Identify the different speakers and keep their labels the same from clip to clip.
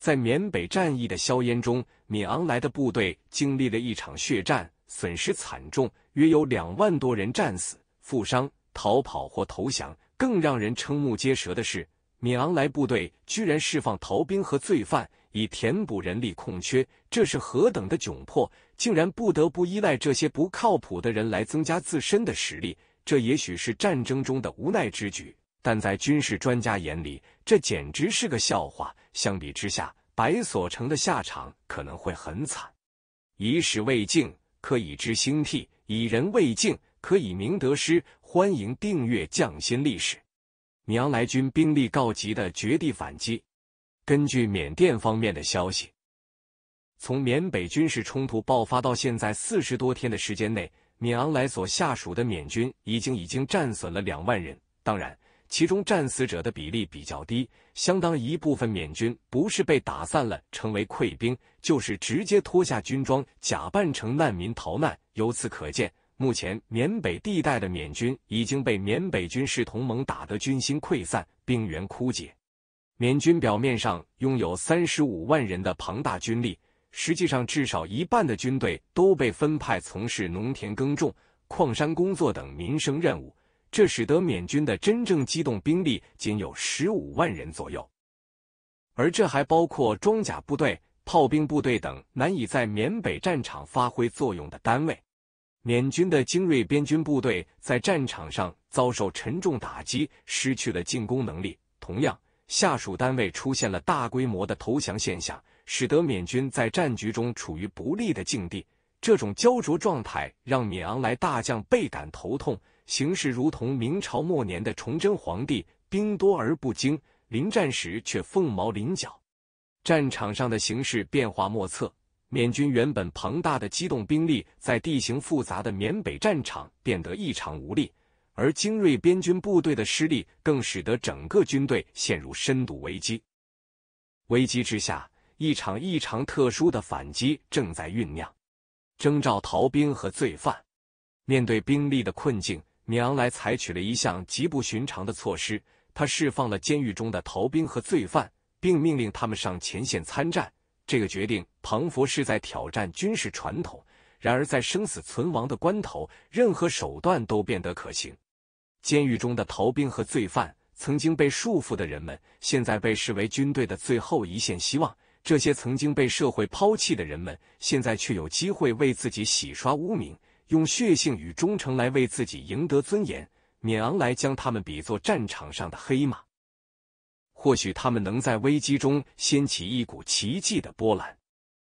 Speaker 1: 在缅北战役的硝烟中，敏昂莱的部队经历了一场血战，损失惨重，约有两万多人战死、负伤、逃跑或投降。更让人瞠目结舌的是，敏昂莱部队居然释放逃兵和罪犯，以填补人力空缺。这是何等的窘迫！竟然不得不依赖这些不靠谱的人来增加自身的实力，这也许是战争中的无奈之举。但在军事专家眼里，这简直是个笑话。相比之下，白所成的下场可能会很惨。以史为镜，可以知兴替；以人为镜，可以明得失。欢迎订阅《匠心历史》。米昂来军兵力告急的绝地反击。根据缅甸方面的消息，从缅北军事冲突爆发到现在四十多天的时间内，米昂莱所下属的缅军已经已经战损了两万人。当然。其中战死者的比例比较低，相当一部分缅军不是被打散了成为溃兵，就是直接脱下军装假扮成难民逃难。由此可见，目前缅北地带的缅军已经被缅北军事同盟打得军心溃散、兵源枯竭。缅军表面上拥有三十五万人的庞大军力，实际上至少一半的军队都被分派从事农田耕种、矿山工作等民生任务。这使得缅军的真正机动兵力仅有十五万人左右，而这还包括装甲部队、炮兵部队等难以在缅北战场发挥作用的单位。缅军的精锐边军部队在战场上遭受沉重打击，失去了进攻能力。同样，下属单位出现了大规模的投降现象，使得缅军在战局中处于不利的境地。这种焦灼状态让缅昂莱大将倍感头痛。形势如同明朝末年的崇祯皇帝，兵多而不精，临战时却凤毛麟角。战场上的形势变化莫测，缅军原本庞大的机动兵力，在地形复杂的缅北战场变得异常无力，而精锐边军部队的失利，更使得整个军队陷入深度危机。危机之下，一场异常特殊的反击正在酝酿。征召逃兵和罪犯，面对兵力的困境。米昂莱采取了一项极不寻常的措施，他释放了监狱中的逃兵和罪犯，并命令他们上前线参战。这个决定，彷佛是在挑战军事传统。然而，在生死存亡的关头，任何手段都变得可行。监狱中的逃兵和罪犯，曾经被束缚的人们，现在被视为军队的最后一线希望。这些曾经被社会抛弃的人们，现在却有机会为自己洗刷污名。用血性与忠诚来为自己赢得尊严，缅昂来将他们比作战场上的黑马，或许他们能在危机中掀起一股奇迹的波澜。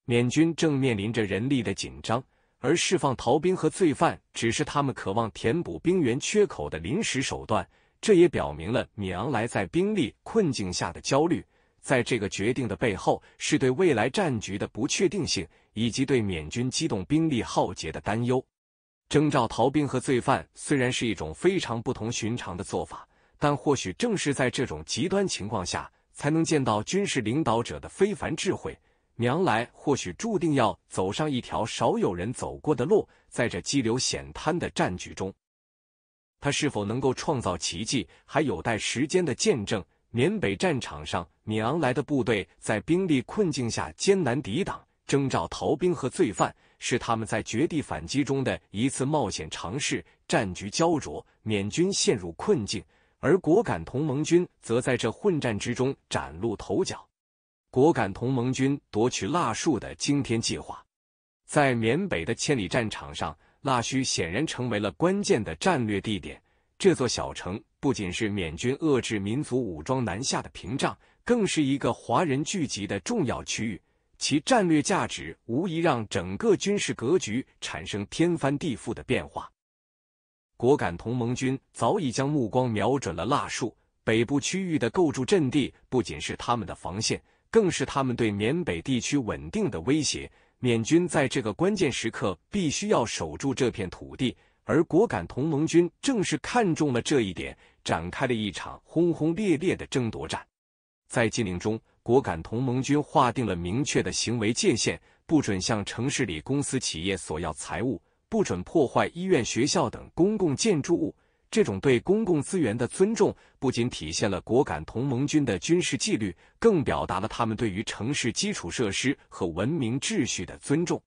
Speaker 1: 缅军正面临着人力的紧张，而释放逃兵和罪犯只是他们渴望填补兵员缺口的临时手段。这也表明了缅昂莱在兵力困境下的焦虑。在这个决定的背后，是对未来战局的不确定性，以及对缅军机动兵力耗竭的担忧。征召逃兵和罪犯虽然是一种非常不同寻常的做法，但或许正是在这种极端情况下，才能见到军事领导者的非凡智慧。米昂来或许注定要走上一条少有人走过的路，在这激流险滩的战局中，他是否能够创造奇迹，还有待时间的见证。缅北战场上，米昂莱的部队在兵力困境下艰难抵挡。征召逃兵和罪犯是他们在绝地反击中的一次冒险尝试。战局焦灼，缅军陷入困境，而果敢同盟军则在这混战之中崭露头角。果敢同盟军夺取腊树的惊天计划，在缅北的千里战场上，腊戌显然成为了关键的战略地点。这座小城不仅是缅军遏制民族武装南下的屏障，更是一个华人聚集的重要区域。其战略价值无疑让整个军事格局产生天翻地覆的变化。果敢同盟军早已将目光瞄准了腊戍北部区域的构筑阵地，不仅是他们的防线，更是他们对缅北地区稳定的威胁。缅军在这个关键时刻必须要守住这片土地，而果敢同盟军正是看中了这一点，展开了一场轰轰烈烈的争夺战。在禁令中。果敢同盟军划定了明确的行为界限，不准向城市里公司企业索要财物，不准破坏医院、学校等公共建筑物。这种对公共资源的尊重，不仅体现了果敢同盟军的军事纪律，更表达了他们对于城市基础设施和文明秩序的尊重。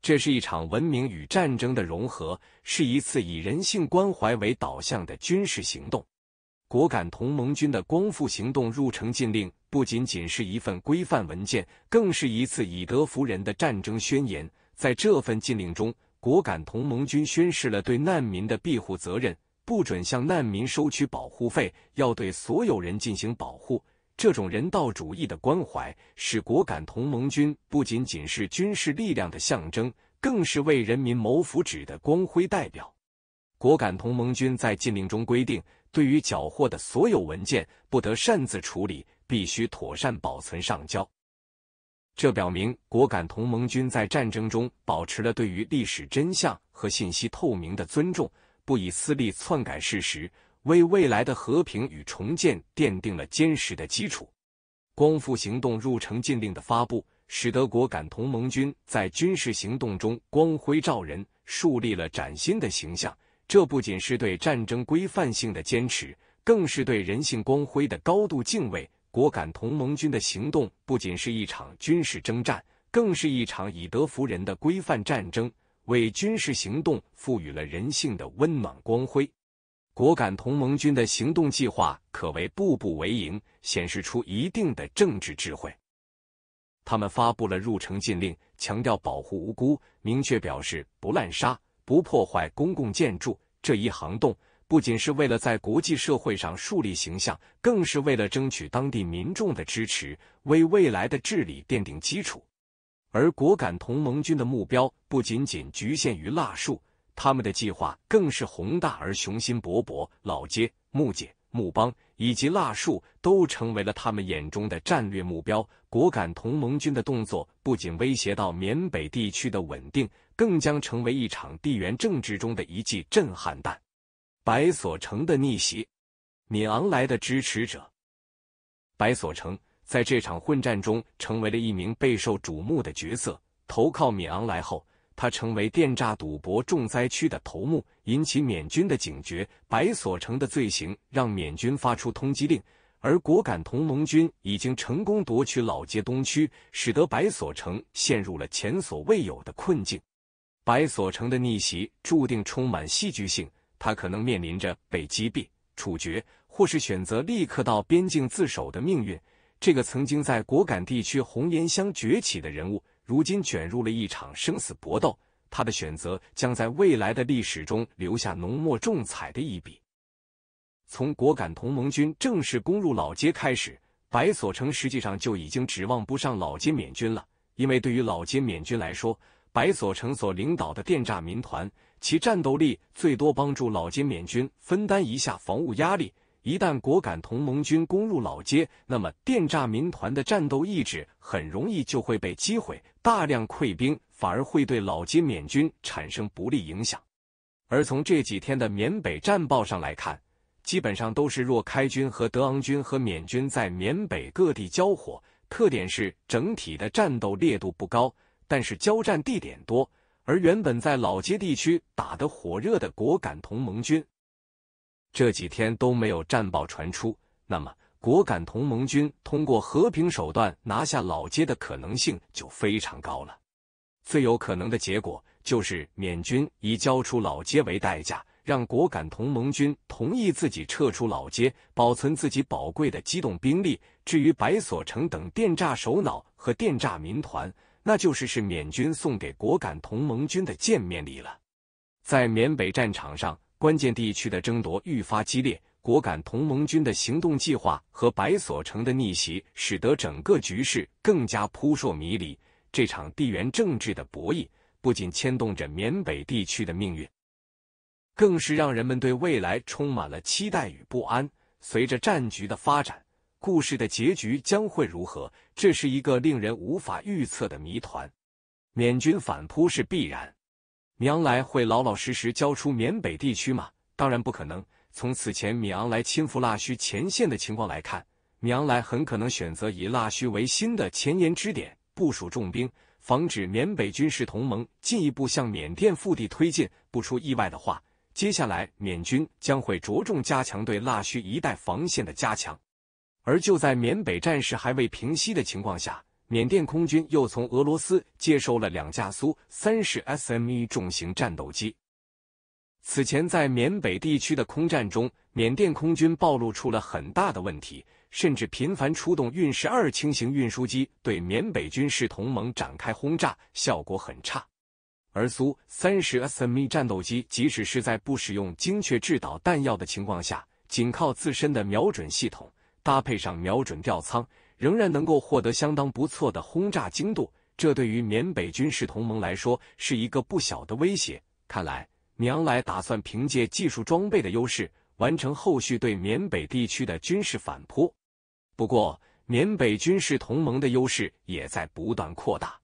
Speaker 1: 这是一场文明与战争的融合，是一次以人性关怀为导向的军事行动。果敢同盟军的光复行动入城禁令，不仅仅是一份规范文件，更是一次以德服人的战争宣言。在这份禁令中，果敢同盟军宣示了对难民的庇护责任，不准向难民收取保护费，要对所有人进行保护。这种人道主义的关怀，使果敢同盟军不仅仅是军事力量的象征，更是为人民谋福祉的光辉代表。果敢同盟军在禁令中规定，对于缴获的所有文件，不得擅自处理，必须妥善保存上交。这表明果敢同盟军在战争中保持了对于历史真相和信息透明的尊重，不以私利篡改事实，为未来的和平与重建奠定了坚实的基础。光复行动入城禁令的发布，使得果敢同盟军在军事行动中光辉照人，树立了崭新的形象。这不仅是对战争规范性的坚持，更是对人性光辉的高度敬畏。果敢同盟军的行动不仅是一场军事征战，更是一场以德服人的规范战争，为军事行动赋予了人性的温暖光辉。果敢同盟军的行动计划可谓步步为营，显示出一定的政治智慧。他们发布了入城禁令，强调保护无辜，明确表示不滥杀。不破坏公共建筑这一行动，不仅是为了在国际社会上树立形象，更是为了争取当地民众的支持，为未来的治理奠定基础。而果敢同盟军的目标不仅仅局限于蜡树，他们的计划更是宏大而雄心勃勃。老街、木姐。木邦以及腊树都成为了他们眼中的战略目标。果敢同盟军的动作不仅威胁到缅北地区的稳定，更将成为一场地缘政治中的一记震撼弹。白所成的逆袭，敏昂莱的支持者，白所成在这场混战中成为了一名备受瞩目的角色。投靠敏昂莱后。他成为电诈赌博重灾区的头目，引起缅军的警觉。白所成的罪行让缅军发出通缉令，而果敢同盟军已经成功夺取老街东区，使得白所成陷入了前所未有的困境。白所成的逆袭注定充满戏剧性，他可能面临着被击毙、处决，或是选择立刻到边境自首的命运。这个曾经在果敢地区红岩乡崛起的人物。如今卷入了一场生死搏斗，他的选择将在未来的历史中留下浓墨重彩的一笔。从果敢同盟军正式攻入老街开始，白所城实际上就已经指望不上老街缅军了，因为对于老街缅军来说，白所城所领导的电诈民团，其战斗力最多帮助老街缅军分担一下防务压力。一旦果敢同盟军攻入老街，那么电诈民团的战斗意志很容易就会被击毁，大量溃兵反而会对老街缅军产生不利影响。而从这几天的缅北战报上来看，基本上都是若开军和德昂军和缅军在缅北各地交火，特点是整体的战斗烈度不高，但是交战地点多。而原本在老街地区打得火热的果敢同盟军。这几天都没有战报传出，那么果敢同盟军通过和平手段拿下老街的可能性就非常高了。最有可能的结果就是缅军以交出老街为代价，让果敢同盟军同意自己撤出老街，保存自己宝贵的机动兵力。至于白所城等电诈首脑和电诈民团，那就是是缅军送给果敢同盟军的见面礼了。在缅北战场上。关键地区的争夺愈发激烈，果敢同盟军的行动计划和白所城的逆袭，使得整个局势更加扑朔迷离。这场地缘政治的博弈，不仅牵动着缅北地区的命运，更是让人们对未来充满了期待与不安。随着战局的发展，故事的结局将会如何？这是一个令人无法预测的谜团。缅军反扑是必然。昂来会老老实实交出缅北地区吗？当然不可能。从此前米昂莱亲赴腊戌前线的情况来看，昂来很可能选择以腊戌为新的前沿支点，部署重兵，防止缅北军事同盟进一步向缅甸腹地推进。不出意外的话，接下来缅军将会着重加强对腊戌一带防线的加强。而就在缅北战事还未平息的情况下。缅甸空军又从俄罗斯接收了两架苏 -30SME 重型战斗机。此前在缅北地区的空战中，缅甸空军暴露出了很大的问题，甚至频繁出动运 -12 轻型运输机对缅北军事同盟展开轰炸，效果很差。而苏 -30SME 战斗机即使是在不使用精确制导弹药的情况下，仅靠自身的瞄准系统搭配上瞄准吊舱。仍然能够获得相当不错的轰炸精度，这对于缅北军事同盟来说是一个不小的威胁。看来，娘来打算凭借技术装备的优势，完成后续对缅北地区的军事反扑。不过，缅北军事同盟的优势也在不断扩大。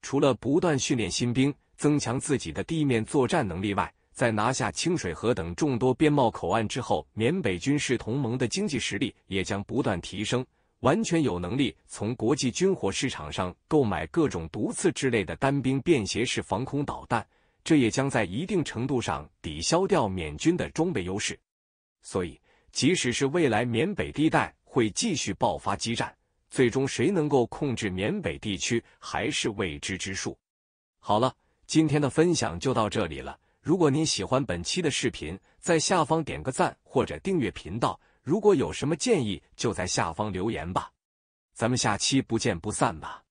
Speaker 1: 除了不断训练新兵，增强自己的地面作战能力外，在拿下清水河等众多边贸口岸之后，缅北军事同盟的经济实力也将不断提升。完全有能力从国际军火市场上购买各种毒刺之类的单兵便携式防空导弹，这也将在一定程度上抵消掉缅军的装备优势。所以，即使是未来缅北地带会继续爆发激战，最终谁能够控制缅北地区还是未知之数。好了，今天的分享就到这里了。如果您喜欢本期的视频，在下方点个赞或者订阅频道。如果有什么建议，就在下方留言吧。咱们下期不见不散吧。